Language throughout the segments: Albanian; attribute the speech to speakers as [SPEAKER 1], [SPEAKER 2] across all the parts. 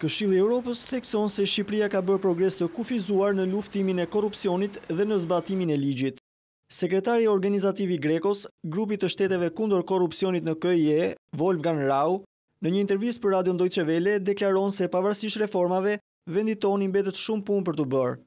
[SPEAKER 1] Këshilë Europës thekson se Shqipria ka bërë progres të kufizuar në luftimin e korupcionit dhe në zbatimin e ligjit. Sekretari organizativi Grekos, grupit të shteteve kundor korupcionit në KJE, Wolfgang Rau, në një intervjis për Radio Ndoj Qevele, deklaron se pavarësish reformave vendit toni mbetet shumë pun për të bërë.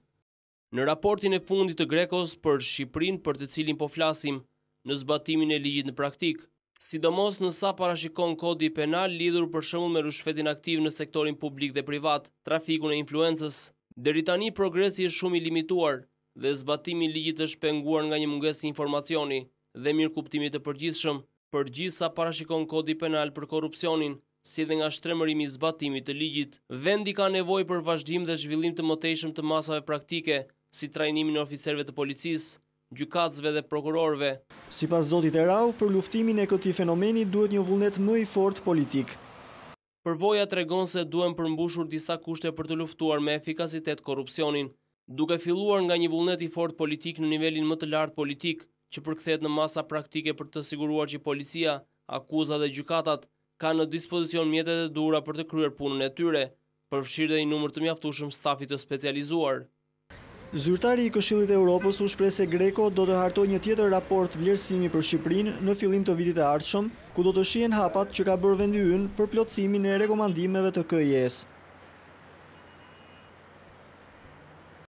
[SPEAKER 2] Në raportin e fundit të Grekos për Shqiprin për të cilin po flasim në zbatimin e ligjit në praktikë, sidomos nësa parashikon kodi penal lidhur për shëmu me rushfetin aktiv në sektorin publik dhe privat, trafiku në influencës. Dëri tani progresi e shumë i limituar dhe zbatimi ligjit e shpenguar nga një munges informacioni dhe mirë kuptimit e përgjithshëm për gjithë sa parashikon kodi penal për korupcionin, si dhe nga shtremërimi zbatimit të ligjit. Vendi ka nevoj për vazhdim dhe zhvillim të mëtejshëm të masave praktike, si trajnimin e oficerve të policisë, gjukatësve dhe prokurorve. Si pas
[SPEAKER 1] Zotit Erau, për luftimin e këti fenomeni duhet një vullnet më i fort politik.
[SPEAKER 2] Përvoja të regon se duhem përmbushur disa kushte për të luftuar me efikasitet korupcionin, duke filluar nga një vullnet i fort politik në nivelin më të lartë politik, që përkthet në masa praktike për të siguruar që policia, akuza dhe gjykatat, ka në dispozicion mjetet e dura për të kryer punën e tyre, përfshirë dhe i numër të mjaftushëm stafit të specializuar.
[SPEAKER 1] Zyrtari i këshillit e Europës u shprej se Greko do të hartoj një tjetër raport vlerësimi për Shqiprin në filim të vitit e ardshëm, ku do të shien hapat që ka bërë vendi unë për plotësimin e rekomandimeve të këjes.